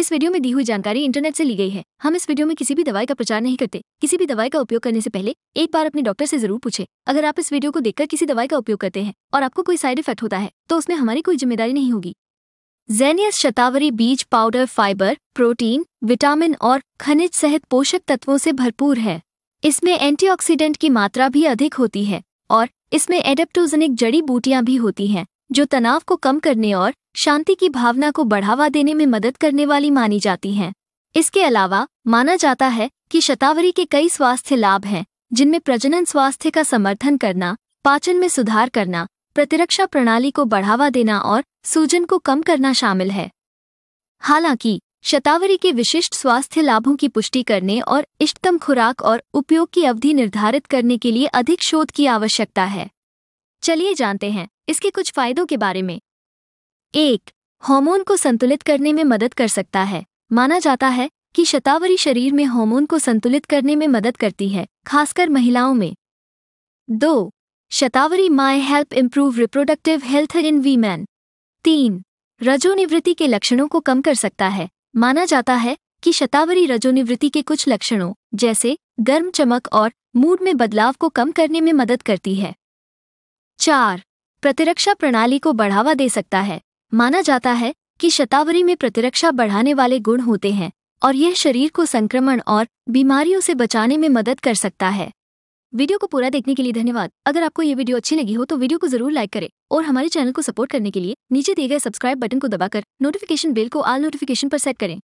इस वीडियो में दी हुई जानकारी इंटरनेट से ली गई है हम इस वीडियो में किसी भी दवाई का प्रचार नहीं करते किसी भी दवाई का उपयोग करने से पहले एक बार अपने डॉक्टर से जरूर पूछे अगर आप इस वीडियो को देखकर किसी दवाई का उपयोग करते हैं और आपको कोई साइड इफेक्ट होता है तो उसमें हमारी कोई जिम्मेदारी नहीं होगी जेनियस शतावरी बीज पाउडर फाइबर प्रोटीन विटामिन और खनिज सहित पोषक तत्वों से भरपूर है इसमें एंटीऑक्सीडेंट की मात्रा भी अधिक होती है और इसमें एडेप्टोजेनिक जड़ी बूटियां भी होती हैं जो तनाव को कम करने और शांति की भावना को बढ़ावा देने में मदद करने वाली मानी जाती हैं इसके अलावा माना जाता है कि शतावरी के कई स्वास्थ्य लाभ हैं जिनमें प्रजनन स्वास्थ्य का समर्थन करना पाचन में सुधार करना प्रतिरक्षा प्रणाली को बढ़ावा देना और सूजन को कम करना शामिल है हालांकि शतावरी के विशिष्ट स्वास्थ्य लाभों की पुष्टि करने और इष्टतम खुराक और उपयोग की अवधि निर्धारित करने के लिए अधिक शोध की आवश्यकता है चलिए जानते हैं इसके कुछ फायदों के बारे में एक हार्मोन को संतुलित करने में मदद कर सकता है माना जाता है कि शतावरी शरीर में हार्मोन को संतुलित करने में मदद करती है खासकर महिलाओं में दो shatavari may help improve reproductive health in women तीन रजोनिवृत्ति के लक्षणों को कम कर सकता है माना जाता है कि शतावरी रजोनिवृत्ति के कुछ लक्षणों जैसे गर्म चमक और मूड में बदलाव को कम करने में मदद करती है चार प्रतिरक्षा प्रणाली को बढ़ावा दे सकता है माना जाता है कि शतावरी में प्रतिरक्षा बढ़ाने वाले गुण होते हैं और यह शरीर को संक्रमण और बीमारियों से बचाने में मदद कर सकता है वीडियो को पूरा देखने के लिए धन्यवाद अगर आपको ये वीडियो अच्छी लगी हो तो वीडियो को जरूर लाइक करें और हमारे चैनल को सपोर्ट करने के लिए नीचे दिए गए सब्सक्राइब बटन को दबाकर नोटिफिकेशन बेल को आल नोटिफिकेशन पर सेट करें